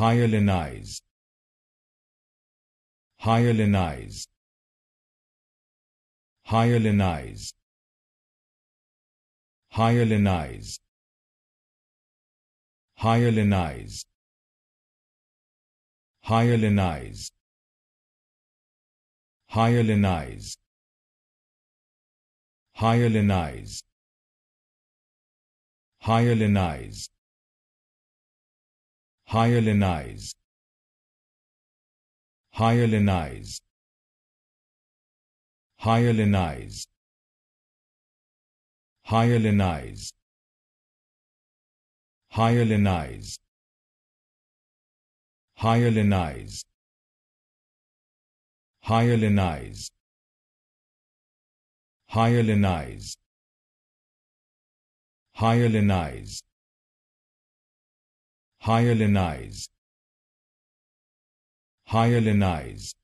hyalinize hyalinize hyalinize hyalinize hyalinize hyalinize hyalinize hyalinize hyalinize hyalinize hyalinize hyalinize hyalinize hyalinize hyalinize hyalinize hyalinize hyalinize hyalinize hyalinize